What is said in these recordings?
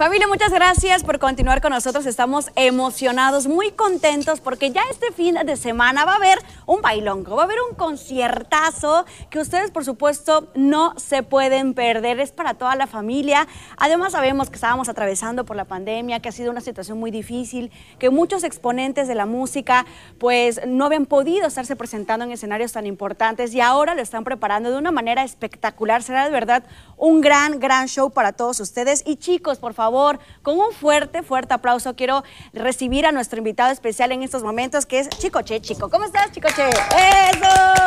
Familia, muchas gracias por continuar con nosotros. Estamos emocionados, muy contentos, porque ya este fin de semana va a haber un bailongo, va a haber un conciertazo que ustedes, por supuesto, no se pueden perder. Es para toda la familia. Además, sabemos que estábamos atravesando por la pandemia, que ha sido una situación muy difícil, que muchos exponentes de la música, pues, no habían podido estarse presentando en escenarios tan importantes y ahora lo están preparando de una manera espectacular. Será de verdad un gran, gran show para todos ustedes. Y chicos, por favor, favor, con un fuerte, fuerte aplauso quiero recibir a nuestro invitado especial en estos momentos, que es Chicoche Chico. ¿Cómo estás, Chicoche? ¡Eso!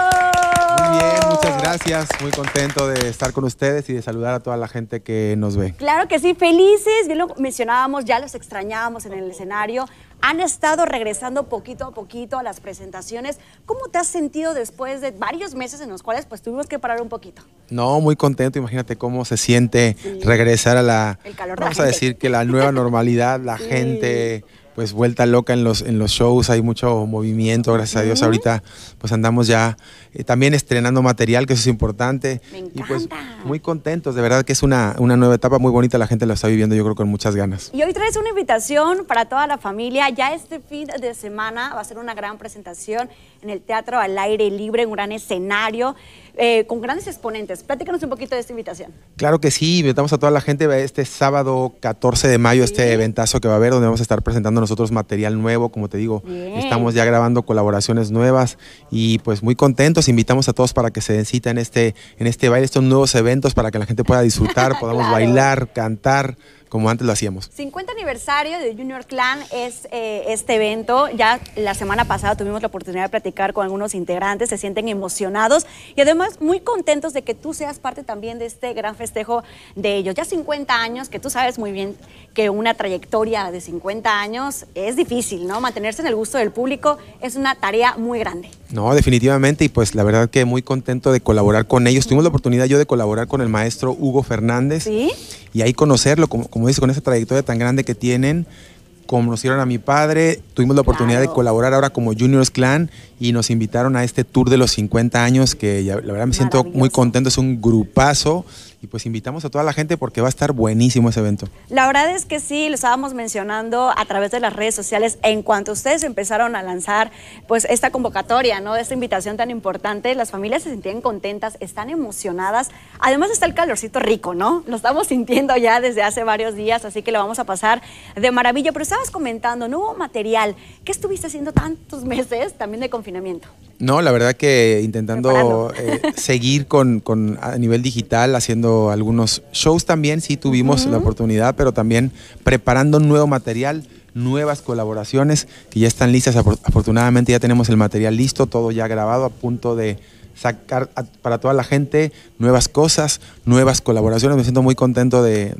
gracias. Muy contento de estar con ustedes y de saludar a toda la gente que nos ve. Claro que sí, felices. Bien lo mencionábamos, ya los extrañábamos en el escenario. Han estado regresando poquito a poquito a las presentaciones. ¿Cómo te has sentido después de varios meses en los cuales pues tuvimos que parar un poquito? No, muy contento. Imagínate cómo se siente regresar a la... vamos a decir que la nueva normalidad, la gente pues vuelta loca en los, en los shows, hay mucho movimiento, gracias a Dios ahorita pues andamos ya eh, también estrenando material, que eso es importante. Me pues, encanta. muy contentos, de verdad que es una, una nueva etapa muy bonita, la gente lo está viviendo yo creo con muchas ganas. Y hoy traes una invitación para toda la familia, ya este fin de semana va a ser una gran presentación en el Teatro al Aire Libre, un gran escenario. Eh, con grandes exponentes. Platícanos un poquito de esta invitación. Claro que sí, invitamos a toda la gente este sábado 14 de mayo, este eventazo que va a haber, donde vamos a estar presentando nosotros material nuevo, como te digo, estamos ya grabando colaboraciones nuevas y pues muy contentos, invitamos a todos para que se den cita en este, en este baile, estos nuevos eventos para que la gente pueda disfrutar, podamos bailar, cantar como antes lo hacíamos. 50 aniversario de Junior Clan es eh, este evento. Ya la semana pasada tuvimos la oportunidad de platicar con algunos integrantes, se sienten emocionados y además muy contentos de que tú seas parte también de este gran festejo de ellos. Ya 50 años, que tú sabes muy bien que una trayectoria de 50 años es difícil, ¿no? Mantenerse en el gusto del público es una tarea muy grande. No, definitivamente, y pues la verdad que muy contento de colaborar con ellos. Tuvimos la oportunidad yo de colaborar con el maestro Hugo Fernández y ahí conocerlo, como, como dice, con esa trayectoria tan grande que tienen conocieron a mi padre, tuvimos la oportunidad de colaborar ahora como Juniors Clan y nos invitaron a este tour de los 50 años que la verdad me siento muy contento, es un grupazo y pues invitamos a toda la gente porque va a estar buenísimo ese evento. La verdad es que sí, lo estábamos mencionando a través de las redes sociales. En cuanto ustedes empezaron a lanzar pues esta convocatoria, ¿no? Esta invitación tan importante, las familias se sentían contentas, están emocionadas. Además está el calorcito rico, ¿no? Lo estamos sintiendo ya desde hace varios días, así que lo vamos a pasar de maravilla. Pero estabas comentando, no hubo material. ¿Qué estuviste haciendo tantos meses también de confinamiento? No, la verdad que intentando eh, seguir con, a nivel digital, haciendo algunos shows también, sí tuvimos la oportunidad, pero también preparando nuevo material, nuevas colaboraciones que ya están listas. Afortunadamente ya tenemos el material listo, todo ya grabado, a punto de sacar para toda la gente nuevas cosas, nuevas colaboraciones. Me siento muy contento de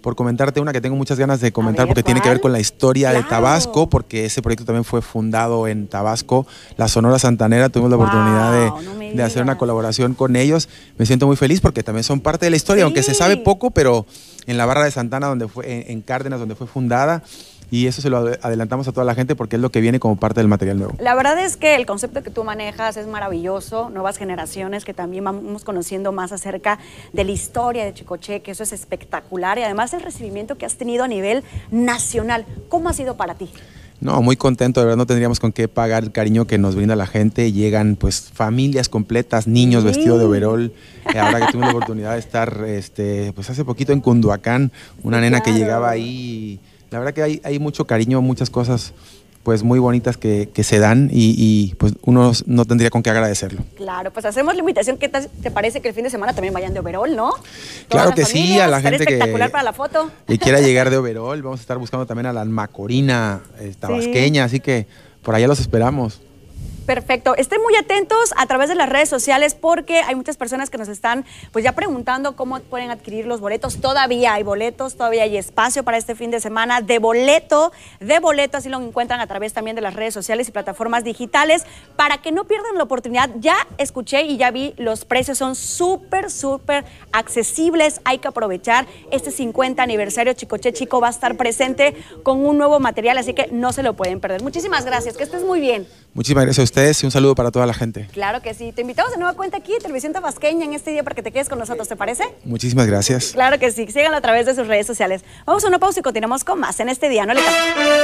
por comentarte una que tengo muchas ganas de comentar porque tiene que ver con la historia de Tabasco, porque ese proyecto también fue fundado en Tabasco, la Sonora Santanera, tuvimos la oportunidad de, hacer una colaboración con ellos. Me siento muy feliz porque también son parte de la historia, aunque se sabe poco, pero en la barra de Santana, donde fue, en Cárdenas, donde fue fundada, y eso se lo adelantamos a toda la gente porque es lo que viene como parte del material nuevo. La verdad es que el concepto que tú manejas es maravilloso, nuevas generaciones que también vamos conociendo más acerca de la historia de Chicoche, que eso es espectacular y además el recibimiento que has tenido a nivel nacional. ¿Cómo ha sido para ti? No, muy contento, de verdad no tendríamos con qué pagar el cariño que nos brinda la gente. Llegan pues familias completas, niños vestidos de overol. Eh, ahora que tuve la oportunidad de estar este, pues hace poquito en Cunduacán, una nena que llegaba ahí la verdad que hay, mucho cariño, muchas cosas pues muy bonitas que, se dan y, pues uno no tendría con qué agradecerlo. Claro, pues hacemos la invitación. ¿Qué te parece que el fin de semana también vayan de overall, no? claro que sí, a la gente que, para la foto. quiera llegar de overall. Vamos a estar buscando también a la Macorina eh, tabasqueña, así que por allá los esperamos. Perfecto. Estén muy atentos a través de las redes sociales porque hay muchas personas que nos están pues ya preguntando cómo pueden adquirir los boletos. Todavía hay boletos, todavía hay espacio para este fin de semana de boleto, de boleto, así lo encuentran a través también de las redes sociales y plataformas digitales para que no pierdan la oportunidad. Ya escuché y ya vi, los precios son súper, súper accesibles. Hay que aprovechar este 50 aniversario. Chicoche Chico va a estar presente con un nuevo material, así que no se lo pueden perder. Muchísimas gracias, que estés muy bien. Muchísimas gracias a y un saludo para toda la gente. Claro que sí. Te invitamos de nueva cuenta aquí, Televisión Tabasqueña, en este día para que te quedes con nosotros, ¿te parece? Muchísimas gracias. Claro que sí. Síganlo a través de sus redes sociales. Vamos a una pausa y continuamos con más en este día. No le